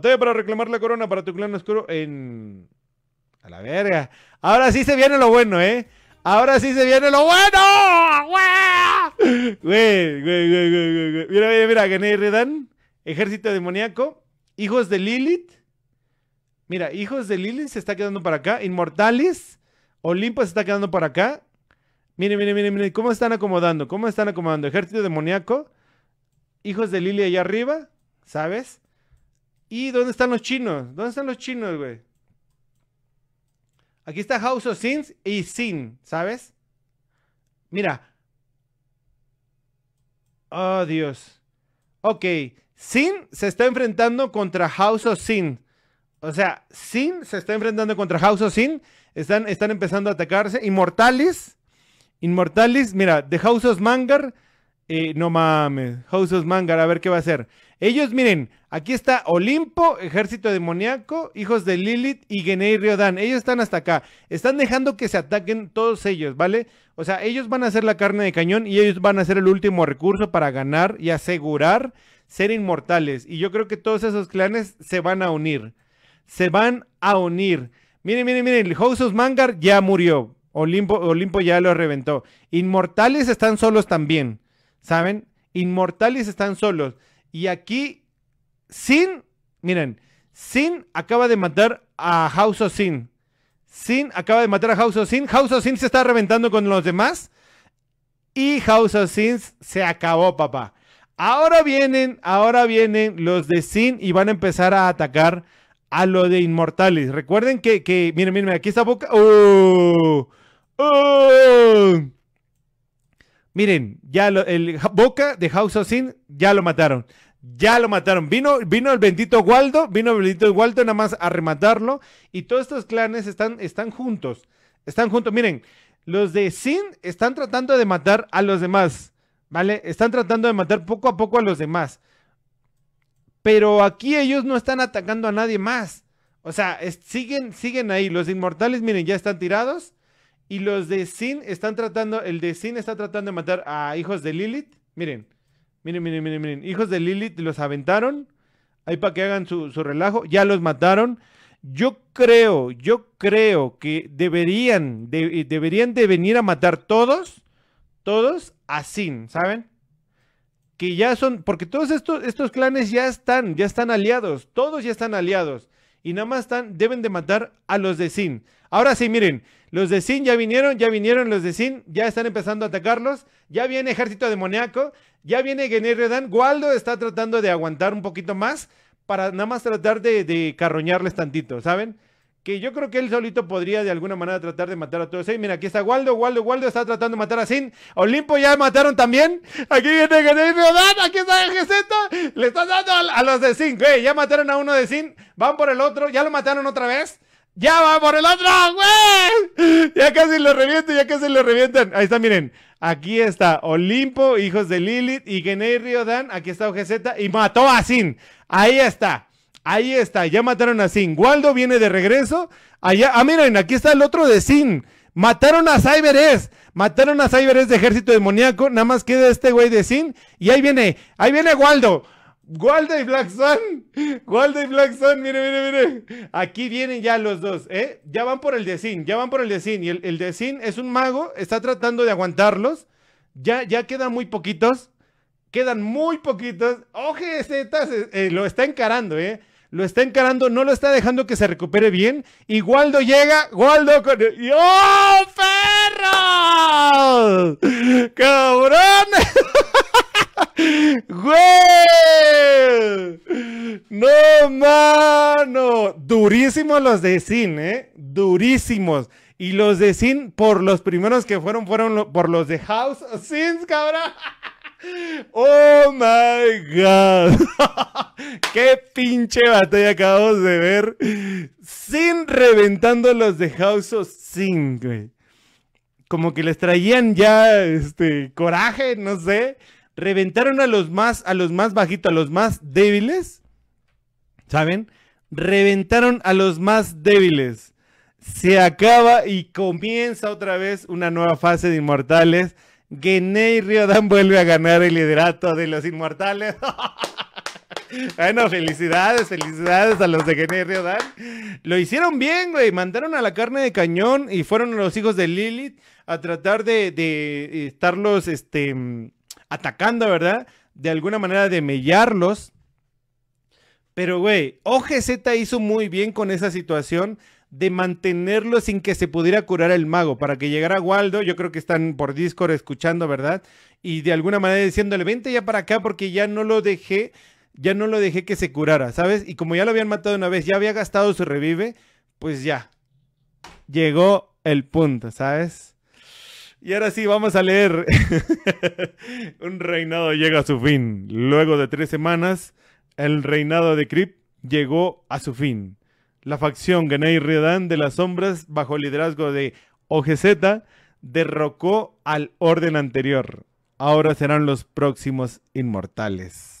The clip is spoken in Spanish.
Todavía para reclamar la corona para tu clan oscuro en... A la verga. Ahora sí se viene lo bueno, ¿eh? Ahora sí se viene lo bueno. Güey, güey, güey, güey, güey. Mira, mira, mira. Redan. Ejército demoníaco. Hijos de Lilith. Mira, Hijos de Lilith se está quedando para acá. Inmortales. Olimpo se está quedando para acá. Miren, miren, miren, mire, ¿Cómo están acomodando? ¿Cómo están acomodando? Ejército demoníaco. Hijos de Lilith allá arriba. ¿Sabes? ¿Y dónde están los chinos? ¿Dónde están los chinos, güey? Aquí está House of Sins y Sin, ¿sabes? Mira. Oh, Dios. Ok. Sin se está enfrentando contra House of Sin. O sea, Sin se está enfrentando contra House of Sin. Están, están empezando a atacarse. Inmortales. Inmortales. Mira, The House of Mangar no mames. House of Mangar, a ver qué va a hacer. Ellos, miren, aquí está Olimpo, Ejército Demoníaco, Hijos de Lilith y Genei Riodan. Ellos están hasta acá. Están dejando que se ataquen todos ellos, ¿vale? O sea, ellos van a ser la carne de cañón y ellos van a ser el último recurso para ganar y asegurar ser inmortales. Y yo creo que todos esos clanes se van a unir. Se van a unir. Miren, miren, miren, el House of Mangar ya murió. Olimpo, Olimpo ya lo reventó. Inmortales están solos también. ¿saben? Inmortales están solos. Y aquí, Sin, miren, Sin acaba de matar a House of Sin. Sin acaba de matar a House of Sin. House of Sin se está reventando con los demás. Y House of Sin se acabó, papá. Ahora vienen, ahora vienen los de Sin y van a empezar a atacar a lo de Inmortales. Recuerden que, que miren, miren, aquí está boca. ¡Oh! ¡Oh! Miren, ya el Boca de House of Sin, ya lo mataron. Ya lo mataron. Vino, vino el bendito Waldo, vino el bendito Waldo nada más a rematarlo. Y todos estos clanes están, están juntos. Están juntos. Miren, los de Sin están tratando de matar a los demás. ¿Vale? Están tratando de matar poco a poco a los demás. Pero aquí ellos no están atacando a nadie más. O sea, siguen, siguen ahí. Los inmortales, miren, ya están tirados. Y los de Sin están tratando, el de Sin está tratando de matar a hijos de Lilith. Miren, miren, miren, miren, miren. Hijos de Lilith los aventaron. Ahí para que hagan su, relajo. Ya los mataron. Yo creo, yo creo que deberían, deberían de venir a matar todos, todos a Sin, ¿saben? Que ya son, porque todos estos, estos clanes ya están, ya están aliados, todos ya están aliados y nada más están, deben de matar a los de Sin. Ahora sí, miren, los de Sin ya vinieron, ya vinieron los de Sin, ya están empezando a atacarlos, ya viene Ejército Demoníaco, ya viene Dan, Waldo está tratando de aguantar un poquito más para nada más tratar de, de carroñarles tantito, ¿saben? que yo creo que él solito podría de alguna manera tratar de matar a todos. mira, aquí está Waldo, Waldo, Waldo está tratando de matar a Sin. Olimpo ya mataron también. Aquí viene Riodan aquí está el GZ. Le están dando a, los de Sin, güey. Ya mataron a uno de Sin, van por el otro, ya lo mataron otra vez. ¡Ya va por el otro, güey! Ya casi lo revientan, ya casi lo revientan. Ahí está, miren. Aquí está Olimpo, hijos de Lilith y Genei Riodan. Aquí está GZ y mató a Sin. Ahí está. Ahí está, ya mataron a Sin. Waldo viene de regreso. Allá, ah, miren, aquí está el otro de Sin. Mataron a Cyberes. Mataron a Cyberes, de Ejército Demoníaco. Nada más queda este güey de Sin. Y ahí viene, ahí viene Waldo. Waldo y Black Sun. Waldo y Black Sun, mire, mire, mire. Aquí vienen ya los dos, ¿eh? Ya van por el de Sin, ya van por el de Sin. Y el, de Sin es un mago, está tratando de aguantarlos. Ya, ya quedan muy poquitos. Quedan muy poquitos. Oje, este eh, lo está encarando, ¿eh? lo está encarando, no lo está dejando que se recupere bien. Y Waldo llega, Waldo con... El... ¡Oh, perro! ¡Cabrón! ¡Güey! ¡No, mano! Durísimos los de Sin, ¿eh? Durísimos. Y los de Sin, por los primeros que fueron, fueron por los de House Sins, cabrón. Oh my god. Qué pinche batalla acabamos de ver. Sin reventando los de House of Sin, Como que les traían ya este coraje, no sé. Reventaron a los más a los más bajitos, a los más débiles. ¿Saben? Reventaron a los más débiles. Se acaba y comienza otra vez una nueva fase de inmortales y Riodan vuelve a ganar el liderato de los inmortales. Bueno, felicidades, felicidades a los de y Riodan. Lo hicieron bien, güey. Mandaron a la carne de cañón y fueron los hijos de Lilith a tratar de, estarlos este, atacando, ¿verdad? De alguna manera de mellarlos. Pero, güey, OGZ hizo muy bien con esa situación de mantenerlo sin que se pudiera curar el mago, para que llegara Waldo, yo creo que están por Discord escuchando, ¿verdad? Y de alguna manera diciéndole, vente ya para acá porque ya no lo dejé, ya no lo dejé que se curara, ¿sabes? Y como ya lo habían matado una vez, ya había gastado su revive, pues ya, llegó el punto, ¿sabes? Y ahora sí, vamos a leer. Un reinado llega a su fin. Luego de tres semanas, el reinado de Krip llegó a su fin la facción Genei Riodan de las Sombras, bajo el liderazgo de OGZ, derrocó al orden anterior. Ahora serán los próximos inmortales.